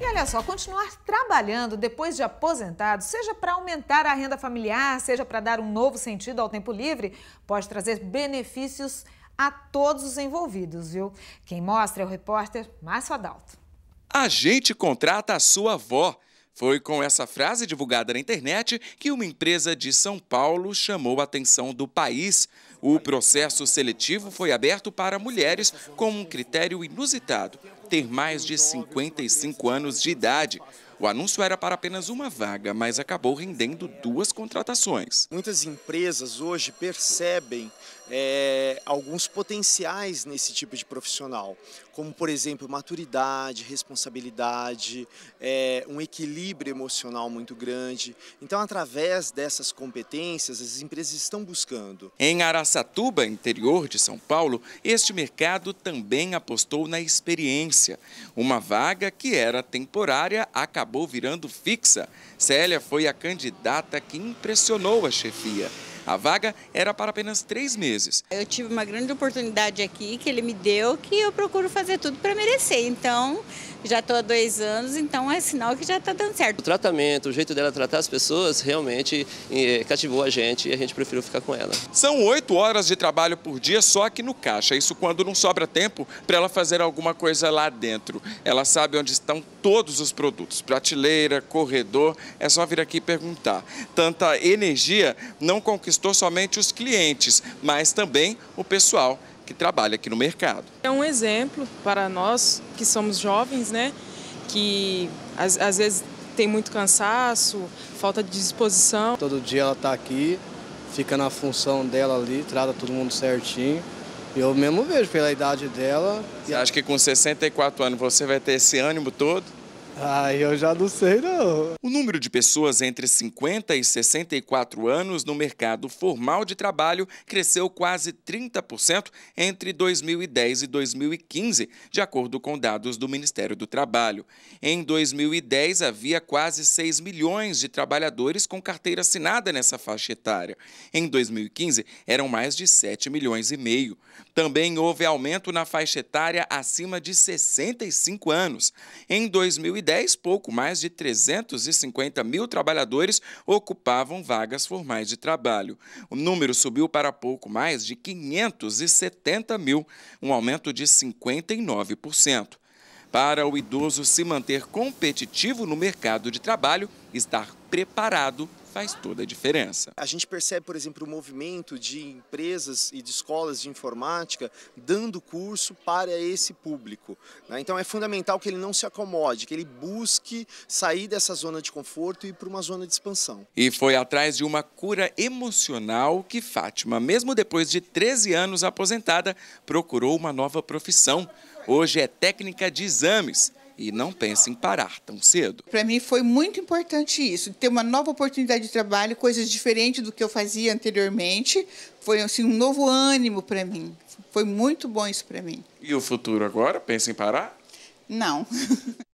E olha só, continuar trabalhando depois de aposentado, seja para aumentar a renda familiar, seja para dar um novo sentido ao tempo livre, pode trazer benefícios a todos os envolvidos, viu? Quem mostra é o repórter Márcio Adalto. A gente contrata a sua avó foi com essa frase divulgada na internet que uma empresa de São Paulo chamou a atenção do país. O processo seletivo foi aberto para mulheres com um critério inusitado: ter mais de 55 anos de idade. O anúncio era para apenas uma vaga, mas acabou rendendo duas contratações. Muitas empresas hoje percebem é, alguns potenciais nesse tipo de profissional, como, por exemplo, maturidade, responsabilidade, é, um equilíbrio emocional muito grande. Então, através dessas competências, as empresas estão buscando. Em Araçatuba, interior de São Paulo, este mercado também apostou na experiência. Uma vaga que era temporária acabou acabou virando fixa. Célia foi a candidata que impressionou a chefia. A vaga era para apenas três meses. Eu tive uma grande oportunidade aqui que ele me deu, que eu procuro fazer tudo para merecer. Então, já estou há dois anos, então é sinal que já está dando certo. O tratamento, o jeito dela tratar as pessoas realmente eh, cativou a gente e a gente preferiu ficar com ela. São oito horas de trabalho por dia só aqui no caixa, isso quando não sobra tempo para ela fazer alguma coisa lá dentro. Ela sabe onde estão todos os produtos, prateleira, corredor, é só vir aqui perguntar. Tanta energia não conquistou entrevistou somente os clientes, mas também o pessoal que trabalha aqui no mercado. É um exemplo para nós que somos jovens, né? Que às, às vezes tem muito cansaço, falta de disposição. Todo dia ela está aqui, fica na função dela ali, trata todo mundo certinho. Eu mesmo vejo pela idade dela. Você acha que com 64 anos você vai ter esse ânimo todo? Ai, eu já não sei não. O número de pessoas entre 50 e 64 anos no mercado formal de trabalho cresceu quase 30% entre 2010 e 2015, de acordo com dados do Ministério do Trabalho. Em 2010, havia quase 6 milhões de trabalhadores com carteira assinada nessa faixa etária. Em 2015, eram mais de 7 milhões e meio. Também houve aumento na faixa etária acima de 65 anos. Em 2010, 2010, pouco mais de 350 mil trabalhadores ocupavam vagas formais de trabalho. O número subiu para pouco mais de 570 mil, um aumento de 59%. Para o idoso se manter competitivo no mercado de trabalho, estar preparado faz toda a diferença. A gente percebe, por exemplo, o movimento de empresas e de escolas de informática dando curso para esse público. Né? Então é fundamental que ele não se acomode, que ele busque sair dessa zona de conforto e ir para uma zona de expansão. E foi atrás de uma cura emocional que Fátima, mesmo depois de 13 anos aposentada, procurou uma nova profissão. Hoje é técnica de exames e não pensa em parar tão cedo. Para mim foi muito importante isso, ter uma nova oportunidade de trabalho, coisas diferentes do que eu fazia anteriormente, foi assim um novo ânimo para mim. Foi muito bom isso para mim. E o futuro agora? Pensa em parar? Não.